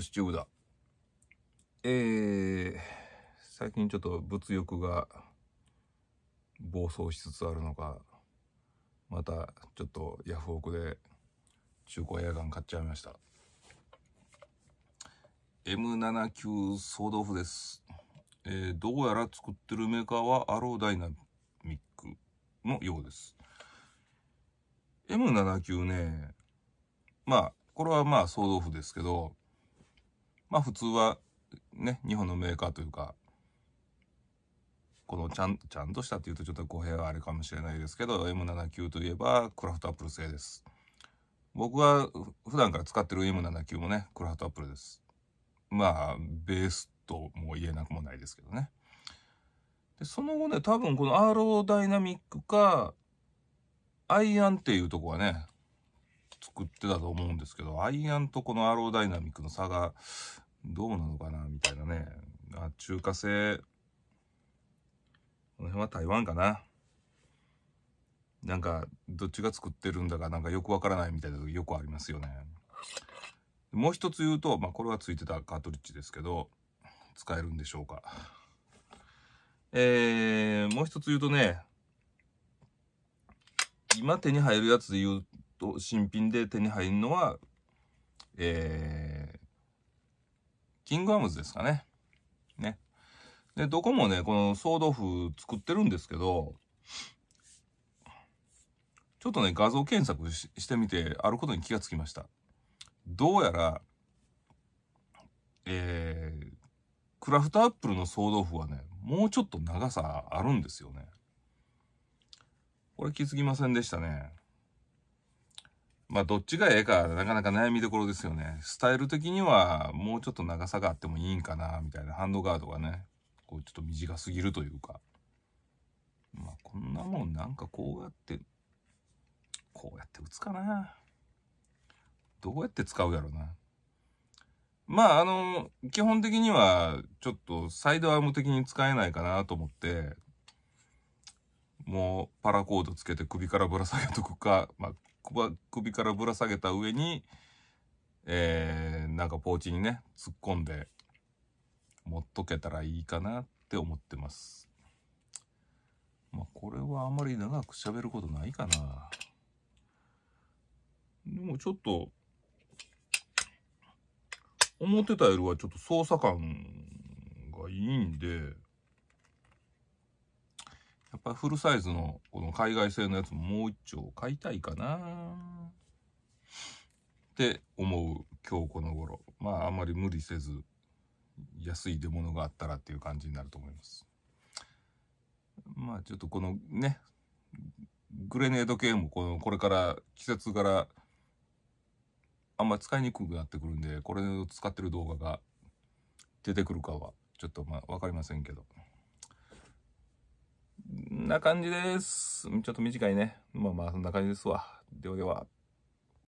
シチューだ。えー、最近ちょっと物欲が暴走しつつあるのか、またちょっとヤフオクで中古エアガン買っちゃいました。M79 ソードオフです。えー、どうやら作ってるメーカーはアローダイナミックのようです。M79 ね、まあ、これはまあ、ソードオフですけど、まあ普通はね、日本のメーカーというか、このちゃん、ちゃんとしたっていうとちょっと語弊はあれかもしれないですけど、M79 といえばクラフトアップル製です。僕は普段から使ってる M79 もね、クラフトアップルです。まあ、ベースとも言えなくもないですけどね。でその後ね、多分この RO ダイナミックか、アイアンっていうとこはね、作ってたと思うんですけど、アイアンとこのアローダイナミックの差がどうなのかな、みたいなね。あ中華製、この辺は台湾かな。なんか、どっちが作ってるんだかなんかよくわからないみたいな時よくありますよね。もう一つ言うと、まあこれはついてたカートリッジですけど、使えるんでしょうか。えー、もう一つ言うとね、今手に入るやつで言うと新品で手に入るのは、えー、キングアムズですかね。ね。で、どこもね、この総豆腐作ってるんですけど、ちょっとね、画像検索してみて、あることに気がつきました。どうやら、えー、クラフトアップルの総豆腐はね、もうちょっと長さあるんですよね。これ気づきませんでしたね。まあ、どっちがええか、なかなか悩みどころですよね。スタイル的には、もうちょっと長さがあってもいいんかな、みたいな。ハンドガードがね、こう、ちょっと短すぎるというか。まあ、こんなもん、なんかこうやって、こうやって打つかな。どうやって使うやろな。まあ、あの、基本的には、ちょっとサイドアーム的に使えないかなと思って、もうパラコードつけて首からぶら下げとくか、まあ、首からぶら下げた上に、えー、なんかポーチにね、突っ込んで持っとけたらいいかなって思ってます。まあ、これはあまり長く喋ることないかな。でもちょっと、思ってたよりはちょっと操作感がいいんで、っぱフルサイズのこの海外製のやつももう一丁買いたいかなって思う今日この頃。まああんまり無理せず安い出物があったらっていう感じになると思います。まあちょっとこのね、グレネード系もこのこれから季節からあんまり使いにくくなってくるんで、これを使ってる動画が出てくるかはちょっとまあ分かりませんけど。な感じです。ちょっと短いね。まあまあ、そんな感じですわ。ではでは。